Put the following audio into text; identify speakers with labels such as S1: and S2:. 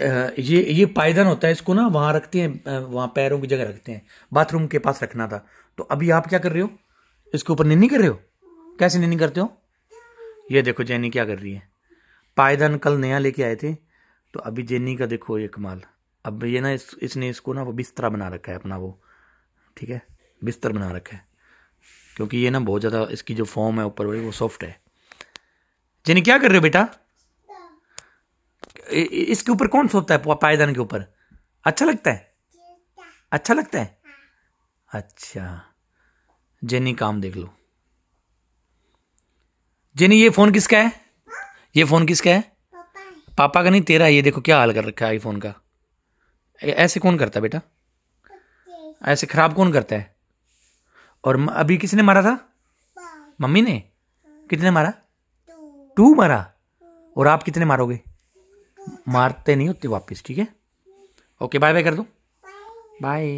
S1: ये ये पायदान होता है इसको ना वहाँ रखते हैं वहाँ पैरों की जगह रखते हैं बाथरूम के पास रखना था तो अभी आप क्या कर रहे हो इसके ऊपर निन्नी कर रहे हो कैसे निन्नी करते हो ये देखो जैनी क्या कर रही है पायदान कल नया लेके आए थे तो अभी जैनी का देखो ये कमाल अब ये ना इस इसने इसको ना वो बिस्तरा बना रखा है अपना वो ठीक है बिस्तर बना रखा है क्योंकि ये ना बहुत ज़्यादा इसकी जो फॉर्म है ऊपर वो सॉफ्ट है जैनी क्या कर रहे हो बेटा इसके ऊपर कौन सोता है पायदान के ऊपर अच्छा लगता है अच्छा लगता है अच्छा जेनी काम देख लो जेनी ये फोन किसका है ये फोन किसका है पापा का नहीं तेरा ये देखो क्या हाल कर रखा है आईफोन का ऐसे कौन करता है बेटा ऐसे खराब कौन करता है और अभी किसने मारा था मम्मी ने कितने मारा टू मारा और आप कितने मारोगे मारते नहीं होते वापस ठीक है ओके बाय बाय कर दो बाय